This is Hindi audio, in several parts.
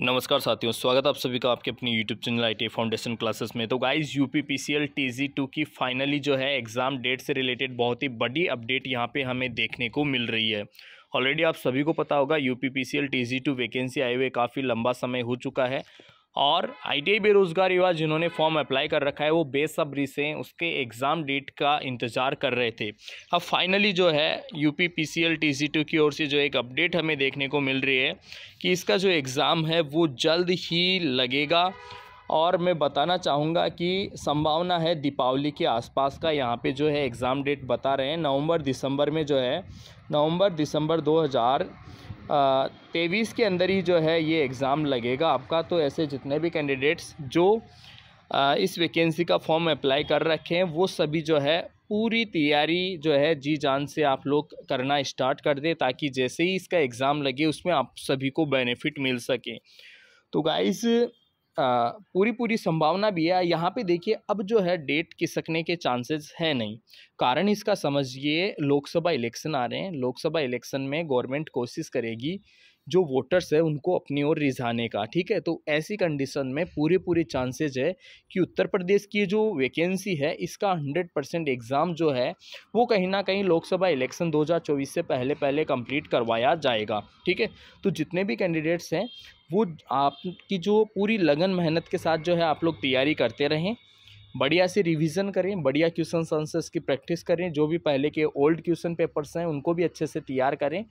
नमस्कार साथियों स्वागत आप सभी का आपके अपने YouTube channel I foundation classes में तो guys U P P C L T G two की फाइनली जो है एग्ज़ाम डेट से रिलेटेड बहुत ही बड़ी अपडेट यहाँ पे हमें देखने को मिल रही है ऑलरेडी आप सभी को पता होगा U P P C L T G two vacancy आए हुए काफ़ी लंबा समय हो चुका है और आईटीआई बेरोज़गार युवा जिन्होंने फॉर्म अप्लाई कर रखा है वो बेसब्री से उसके एग्ज़ाम डेट का इंतज़ार कर रहे थे अब फाइनली जो है U P P C L T C two की ओर से जो एक अपडेट हमें देखने को मिल रही है कि इसका जो एग्ज़ाम है वो जल्द ही लगेगा और मैं बताना चाहूँगा कि संभावना है दीपावली के आसपास का यहाँ पे जो है एग्ज़ाम डेट बता रहे हैं नवंबर दिसंबर में जो है नवंबर दिसंबर तेईस के अंदर ही जो है ये एग्ज़ाम लगेगा आपका तो ऐसे जितने भी कैंडिडेट्स जो आ, इस वैकेंसी का फॉर्म अप्लाई कर रखे हैं वो सभी जो है पूरी तैयारी जो है जी जान से आप लोग करना स्टार्ट कर दें ताकि जैसे ही इसका एग्ज़ाम लगे उसमें आप सभी को बेनिफिट मिल सके तो गाइज़ आ, पूरी पूरी संभावना भी है यहाँ पे देखिए अब जो है डेट खिसकने के चांसेस है नहीं कारण इसका समझिए लोकसभा इलेक्शन आ रहे हैं लोकसभा इलेक्शन में गवर्नमेंट कोशिश करेगी जो वोटर्स है उनको अपनी ओर रिझाने का ठीक है तो ऐसी कंडीशन में पूरे पूरे चांसेज है कि उत्तर प्रदेश की जो वैकेंसी है इसका हंड्रेड परसेंट एग्ज़ाम जो है वो कहीं ना कहीं लोकसभा इलेक्शन 2024 से पहले पहले कंप्लीट करवाया जाएगा ठीक है तो जितने भी कैंडिडेट्स हैं वो आपकी जो पूरी लगन मेहनत के साथ जो है आप लोग तैयारी करते रहें बढ़िया से रिवीजन करें बढ़िया क्वेश्चन आंसर्स की प्रैक्टिस करें जो भी पहले के ओल्ड क्वेश्चन पेपर्स हैं उनको भी अच्छे से तैयार करें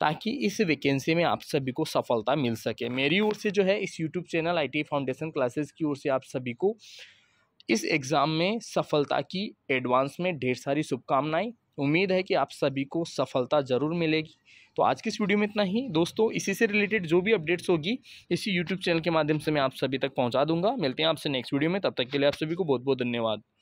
ताकि इस वैकेंसी में आप सभी को सफलता मिल सके मेरी ओर से जो है इस YouTube channel I foundation classes की ओर से आप सभी को इस एग्ज़ाम में सफलता की एडवांस में ढेर सारी शुभकामनाएं उम्मीद है कि आप सभी को सफलता ज़रूर मिलेगी तो आज की इस वीडियो में इतना ही दोस्तों इसी से रिलेटेड जो भी अपडेट्स होगी इसी यूट्यूब चैनल के माध्यम से मैं आप सभी तक पहुंचा दूंगा मिलते हैं आपसे नेक्स्ट वीडियो में तब तक के लिए आप सभी को बहुत बहुत धन्यवाद